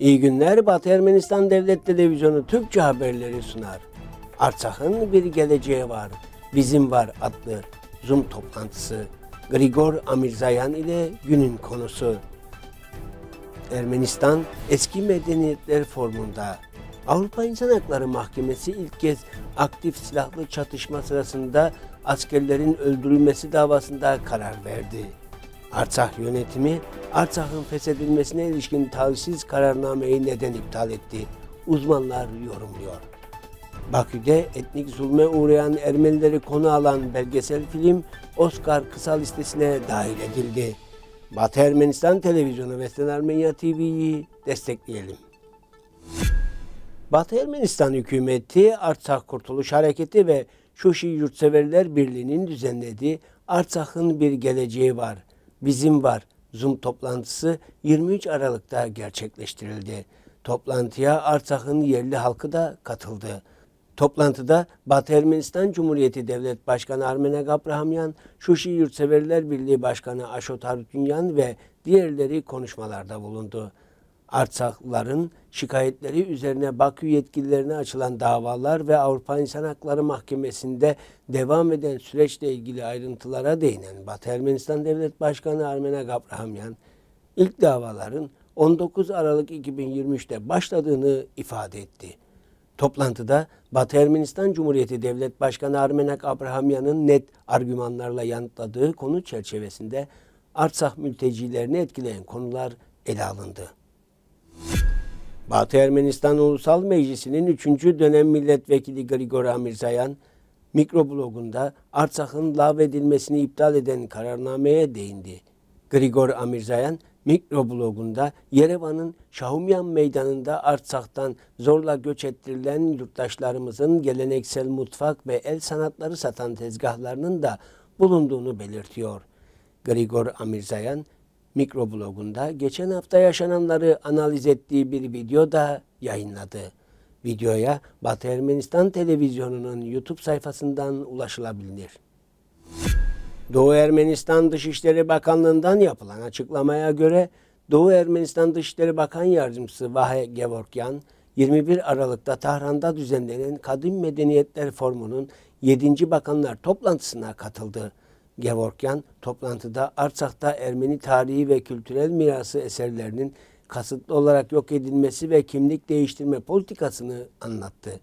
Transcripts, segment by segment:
İyi günler Batı Ermenistan Devlet Televizyonu Türkçe haberleri sunar. Artsak'ın bir geleceği var, bizim var adlı Zoom toplantısı. Grigor Amirzayan ile günün konusu. Ermenistan eski medeniyetler formunda. Avrupa İnsan Hakları Mahkemesi ilk kez aktif silahlı çatışma sırasında askerlerin öldürülmesi davasında karar verdi. Artsah yönetimi Artsah'ın feshedilmesine ilişkin tavsiz kararnameyi neden iptal etti? Uzmanlar yorumluyor. Bakü'de etnik zulme uğrayan Ermenileri konu alan belgesel film Oscar kısa listesine dahil edildi. Batı Ermenistan Televizyonu ve Western Armenia TV'yi destekleyelim. Batı Ermenistan hükümeti Artsakh Kurtuluş Hareketi ve Şuşi Yurtseverler Birliği'nin düzenlediği Artsak'ın bir geleceği var bizim var Zoom toplantısı 23 Aralık'ta gerçekleştirildi. Toplantıya Artsakh'ın yerli halkı da katıldı. Toplantıda Batı Ermenistan Cumhuriyeti Devlet Başkanı Armene Gabrahamyan, Şuşi Yurtseverler Birliği Başkanı Aşotar Dünyan ve diğerleri konuşmalarda bulundu. Artsaklıların şikayetleri üzerine Bakü yetkililerine açılan davalar ve Avrupa İnsan Hakları Mahkemesi'nde devam eden süreçle ilgili ayrıntılara değinen Batı Ermenistan Devlet Başkanı Armena Gabrahamyan, ilk davaların 19 Aralık 2023'te başladığını ifade etti. Toplantıda Batı Ermenistan Cumhuriyeti Devlet Başkanı Armenak Abrahamyan'ın net argümanlarla yanıtladığı konu çerçevesinde Artsakh mültecilerini etkileyen konular ele alındı. Batı Ermenistan Ulusal Meclisi'nin 3. dönem milletvekili Grigor Amirzayan, mikroblogunda lav edilmesini iptal eden kararnameye değindi. Grigor Amirzayan, mikroblogunda Yerevan'ın Şahumyan Meydanı'nda Artsak'tan zorla göç ettirilen yurttaşlarımızın geleneksel mutfak ve el sanatları satan tezgahlarının da bulunduğunu belirtiyor. Grigor Amirzayan, mikroblogunda geçen hafta yaşananları analiz ettiği bir video da yayınladı. Videoya Batı Ermenistan Televizyonu'nun YouTube sayfasından ulaşılabilir. Doğu Ermenistan Dışişleri Bakanlığı'ndan yapılan açıklamaya göre Doğu Ermenistan Dışişleri Bakan Yardımcısı Vahe Gevorkyan, 21 Aralık'ta Tahran'da düzenlenen Kadim Medeniyetler Formunun 7. Bakanlar Toplantısına katıldı. Gevorkyan toplantıda Arçakta Ermeni tarihi ve kültürel mirası eserlerinin kasıtlı olarak yok edilmesi ve kimlik değiştirme politikasını anlattı.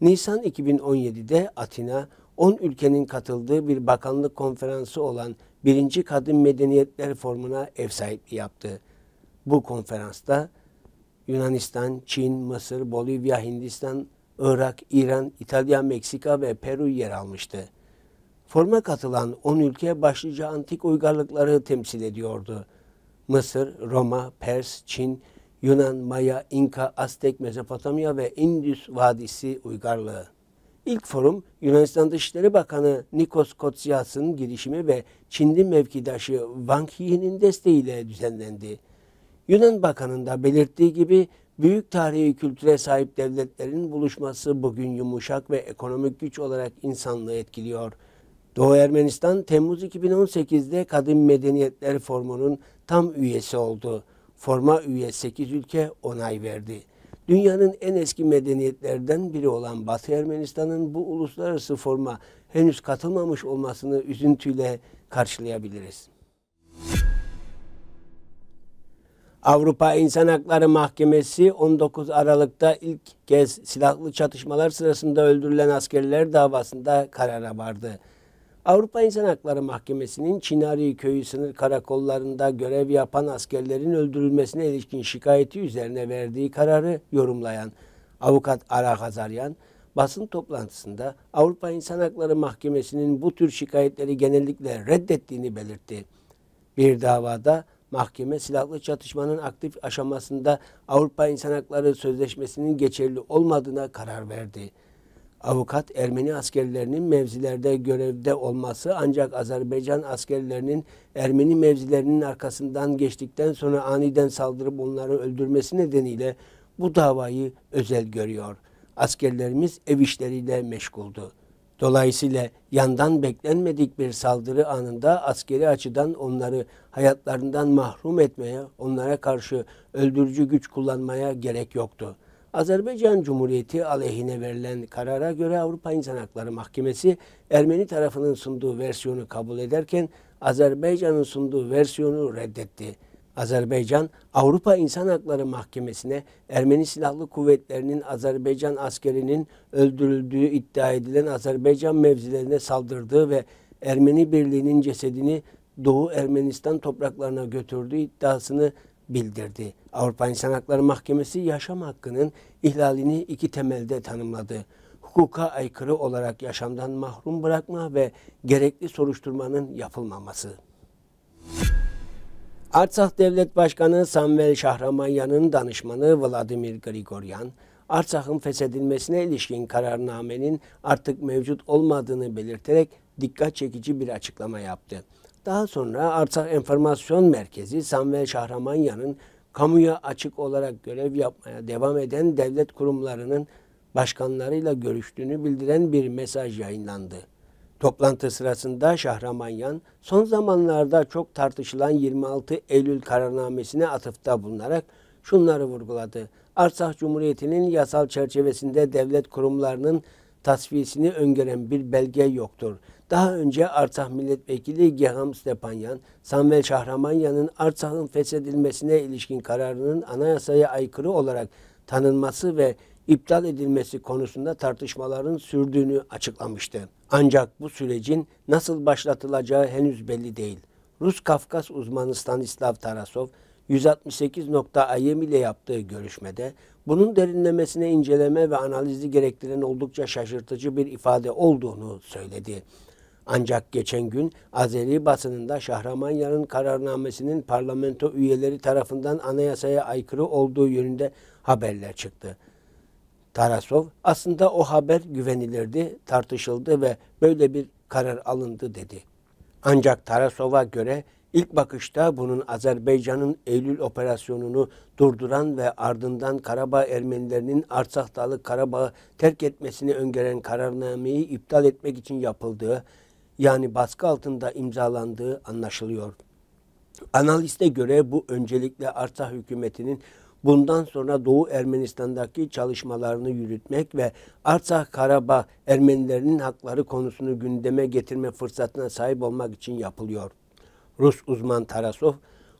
Nisan 2017'de Atina 10 ülkenin katıldığı bir bakanlık konferansı olan Birinci Kadın Medeniyetler Formu'na ev sahipliği yaptı. Bu konferansta Yunanistan, Çin, Mısır, Bolivya, Hindistan, Irak, İran, İtalya, Meksika ve Peru yer almıştı. Forma katılan 10 ülke başlıca antik uygarlıkları temsil ediyordu. Mısır, Roma, Pers, Çin, Yunan, Maya, İnka, Aztek, Mezopotamya ve Indus Vadisi uygarlığı. İlk forum Yunanistan Dışişleri Bakanı Nikos Kotsias'ın girişimi ve Çinli mevkidaşı Wang Yi'nin desteğiyle düzenlendi. Yunan Bakanı'nda belirttiği gibi büyük tarihi kültüre sahip devletlerin buluşması bugün yumuşak ve ekonomik güç olarak insanlığı etkiliyor.'' Doğu Ermenistan Temmuz 2018'de Kadın Medeniyetler Formunun tam üyesi oldu. Forma üye 8 ülke onay verdi. Dünyanın en eski medeniyetlerden biri olan Batı Ermenistan'ın bu uluslararası forma henüz katılmamış olmasını üzüntüyle karşılayabiliriz. Avrupa İnsan Hakları Mahkemesi 19 Aralık'ta ilk kez silahlı çatışmalar sırasında öldürülen askerler davasında karara vardı. Avrupa İnsan Hakları Mahkemesi'nin Çinari köyü sınır karakollarında görev yapan askerlerin öldürülmesine ilişkin şikayeti üzerine verdiği kararı yorumlayan avukat Ara Hazaryan, basın toplantısında Avrupa İnsan Hakları Mahkemesi'nin bu tür şikayetleri genellikle reddettiğini belirtti. Bir davada mahkeme silahlı çatışmanın aktif aşamasında Avrupa İnsan Hakları Sözleşmesi'nin geçerli olmadığına karar verdi avukat Ermeni askerlerinin mevzilerde görevde olması ancak Azerbaycan askerlerinin Ermeni mevzilerinin arkasından geçtikten sonra aniden saldırıp onları öldürmesi nedeniyle bu davayı özel görüyor. Askerlerimiz ev işleriyle meşguldu. Dolayısıyla yandan beklenmedik bir saldırı anında askeri açıdan onları hayatlarından mahrum etmeye, onlara karşı öldürücü güç kullanmaya gerek yoktu.'' Azerbaycan Cumhuriyeti aleyhine verilen karara göre Avrupa İnsan Hakları Mahkemesi Ermeni tarafının sunduğu versiyonu kabul ederken Azerbaycan'ın sunduğu versiyonu reddetti. Azerbaycan, Avrupa İnsan Hakları Mahkemesi'ne Ermeni Silahlı Kuvvetleri'nin Azerbaycan askerinin öldürüldüğü iddia edilen Azerbaycan mevzilerine saldırdığı ve Ermeni Birliği'nin cesedini Doğu Ermenistan topraklarına götürdüğü iddiasını bildirdi. Avrupa İnsan Hakları Mahkemesi yaşam hakkının ihlalini iki temelde tanımladı. Hukuka aykırı olarak yaşamdan mahrum bırakma ve gerekli soruşturmanın yapılmaması. Artsakh Devlet Başkanı Samuel Şahramanyan'ın danışmanı Vladimir Grigoryan, Artsakh'ın feshedilmesine ilişkin kararnamenin artık mevcut olmadığını belirterek dikkat çekici bir açıklama yaptı. Daha sonra Arsak Enformasyon Merkezi Samvel Şahramanya'nın kamuya açık olarak görev yapmaya devam eden devlet kurumlarının başkanlarıyla görüştüğünü bildiren bir mesaj yayınlandı. Toplantı sırasında Şahramanyan son zamanlarda çok tartışılan 26 Eylül kararnamesine atıfta bulunarak şunları vurguladı. Arsak Cumhuriyeti'nin yasal çerçevesinde devlet kurumlarının tasfiyesini öngören bir belge yoktur. Daha önce Artah Milletvekili Geham Stepanyan, Samvel Şahramanyan'ın Artah'ın feshedilmesine ilişkin kararının anayasaya aykırı olarak tanınması ve iptal edilmesi konusunda tartışmaların sürdüğünü açıklamıştı. Ancak bu sürecin nasıl başlatılacağı henüz belli değil. Rus Kafkas uzmanı Stanislav Tarasov 168.im ile yaptığı görüşmede bunun derinlemesine inceleme ve analizi gerektiren oldukça şaşırtıcı bir ifade olduğunu söyledi. Ancak geçen gün Azeri basınında Şahramanya'nın kararnamesinin parlamento üyeleri tarafından anayasaya aykırı olduğu yönünde haberler çıktı. Tarasov aslında o haber güvenilirdi, tartışıldı ve böyle bir karar alındı dedi. Ancak Tarasov'a göre ilk bakışta bunun Azerbaycan'ın Eylül operasyonunu durduran ve ardından Karabağ Ermenilerinin Arsak Dağlı Karabağ'ı terk etmesini öngören kararnameyi iptal etmek için yapıldığı yani baskı altında imzalandığı anlaşılıyor. Analiste göre bu öncelikle Artsah hükümetinin bundan sonra Doğu Ermenistan'daki çalışmalarını yürütmek ve Artsah Karabağ Ermenilerinin hakları konusunu gündeme getirme fırsatına sahip olmak için yapılıyor. Rus uzman Tarasov,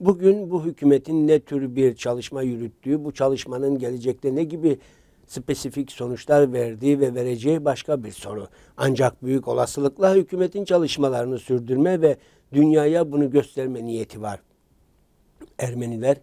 bugün bu hükümetin ne tür bir çalışma yürüttüğü, bu çalışmanın gelecekte ne gibi spesifik sonuçlar verdiği ve vereceği başka bir soru. Ancak büyük olasılıkla hükümetin çalışmalarını sürdürme ve dünyaya bunu gösterme niyeti var. Ermeniler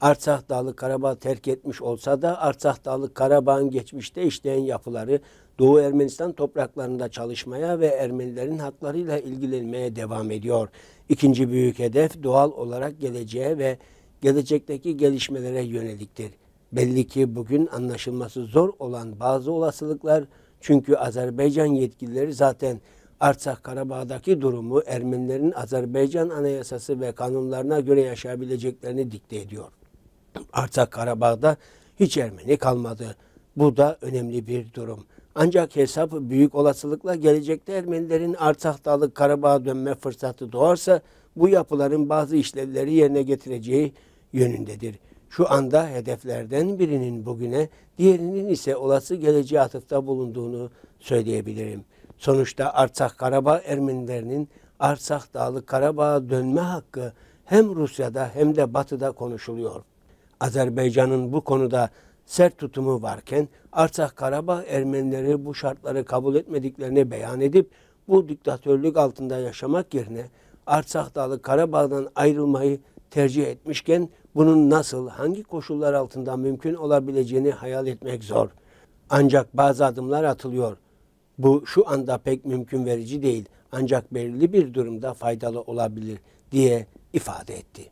Artsakh Dağlı Karabağ terk etmiş olsa da Artsakh Dağlı Karabağ'ın geçmişte işleyen yapıları Doğu Ermenistan topraklarında çalışmaya ve Ermenilerin haklarıyla ilgilenmeye devam ediyor. İkinci büyük hedef doğal olarak geleceğe ve gelecekteki gelişmelere yöneliktir. Belli ki bugün anlaşılması zor olan bazı olasılıklar çünkü Azerbaycan yetkilileri zaten Artsakh Karabağ'daki durumu Ermenilerin Azerbaycan anayasası ve kanunlarına göre yaşayabileceklerini dikte ediyor. Artsakh Karabağ'da hiç Ermeni kalmadı. Bu da önemli bir durum. Ancak hesap büyük olasılıkla gelecekte Ermenilerin Artsakh Dağlık Karabağ'a dönme fırsatı doğarsa bu yapıların bazı işlevleri yerine getireceği yönündedir şu anda hedeflerden birinin bugüne, diğerinin ise olası geleceğe atıfta bulunduğunu söyleyebilirim. Sonuçta Artsakh Karabağ Ermenilerinin Artsakh Dağlı Karabağ'a dönme hakkı hem Rusya'da hem de Batı'da konuşuluyor. Azerbaycan'ın bu konuda sert tutumu varken Artsakh Karabağ Ermenileri bu şartları kabul etmediklerini beyan edip bu diktatörlük altında yaşamak yerine Artsakh Dağlı Karabağ'dan ayrılmayı tercih etmişken bunun nasıl, hangi koşullar altında mümkün olabileceğini hayal etmek zor. Ancak bazı adımlar atılıyor. Bu şu anda pek mümkün verici değil ancak belirli bir durumda faydalı olabilir diye ifade etti.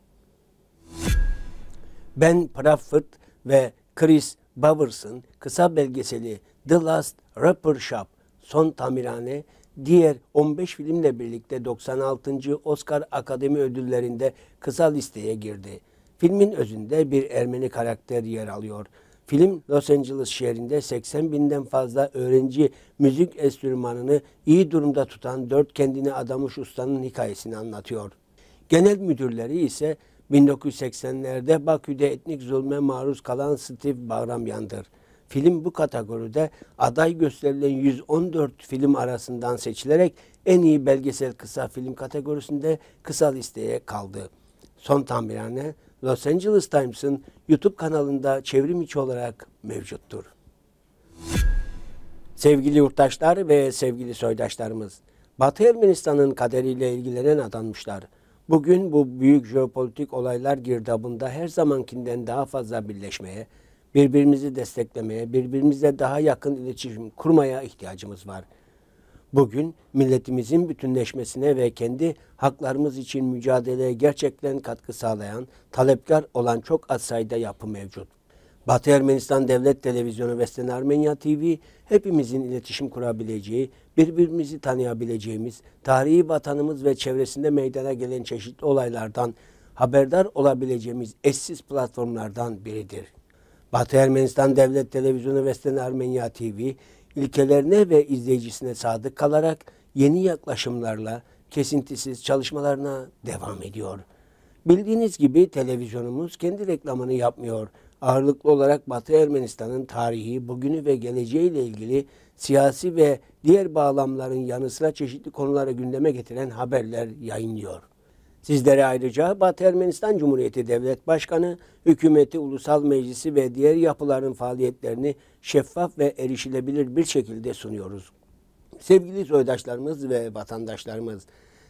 Ben Praford ve Chris Bowers'ın kısa belgeseli The Last Rapper Shop, Son Tamirhane diğer 15 filmle birlikte 96. Oscar Akademi Ödülleri'nde kısa listeye girdi. Filmin özünde bir Ermeni karakter yer alıyor. Film Los Angeles şehrinde 80 binden fazla öğrenci müzik enstrümanını iyi durumda tutan dört kendini adamış ustanın hikayesini anlatıyor. Genel müdürleri ise 1980'lerde Bakü'de etnik zulme maruz kalan Steve Bagramyan'dır film bu kategoride aday gösterilen 114 film arasından seçilerek en iyi belgesel kısa film kategorisinde kısa listeye kaldı. Son tamirhane Los Angeles Times'ın YouTube kanalında çevrim içi olarak mevcuttur. Sevgili yurttaşlar ve sevgili soydaşlarımız, Batı Ermenistan'ın kaderiyle ilgilenen adanmışlar. Bugün bu büyük jeopolitik olaylar girdabında her zamankinden daha fazla birleşmeye, birbirimizi desteklemeye, birbirimizle daha yakın iletişim kurmaya ihtiyacımız var. Bugün milletimizin bütünleşmesine ve kendi haklarımız için mücadeleye gerçekten katkı sağlayan, talepkar olan çok az sayıda yapı mevcut. Batı Ermenistan Devlet Televizyonu ve Sten Armenya TV hepimizin iletişim kurabileceği, birbirimizi tanıyabileceğimiz, tarihi vatanımız ve çevresinde meydana gelen çeşitli olaylardan haberdar olabileceğimiz eşsiz platformlardan biridir. Batı Ermenistan Devlet Televizyonu Vesten Armenya TV ilkelerine ve izleyicisine sadık kalarak yeni yaklaşımlarla kesintisiz çalışmalarına devam ediyor. Bildiğiniz gibi televizyonumuz kendi reklamını yapmıyor. Ağırlıklı olarak Batı Ermenistan'ın tarihi, bugünü ve geleceğiyle ilgili siyasi ve diğer bağlamların yanı sıra çeşitli konulara gündeme getiren haberler yayınlıyor. Sizlere ayrıca Batı Ermenistan Cumhuriyeti Devlet Başkanı, hükümeti, ulusal meclisi ve diğer yapıların faaliyetlerini şeffaf ve erişilebilir bir şekilde sunuyoruz. Sevgili soydaşlarımız ve vatandaşlarımız,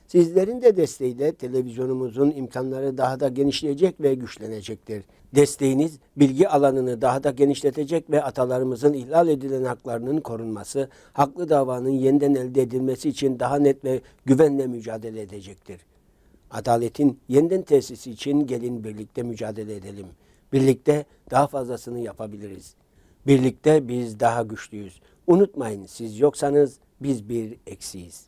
sizlerin de desteğiyle televizyonumuzun imkanları daha da genişleyecek ve güçlenecektir. Desteğiniz bilgi alanını daha da genişletecek ve atalarımızın ihlal edilen haklarının korunması, haklı davanın yeniden elde edilmesi için daha net ve güvenle mücadele edecektir. Adaletin yeniden tesisi için gelin birlikte mücadele edelim. Birlikte daha fazlasını yapabiliriz. Birlikte biz daha güçlüyüz. Unutmayın siz yoksanız biz bir eksiyiz.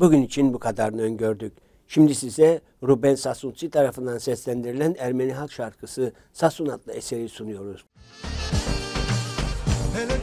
Bugün için bu kadarını öngördük. Şimdi size Ruben Sasunsi tarafından seslendirilen Ermeni halk şarkısı Sasun adlı eseri sunuyoruz. Hele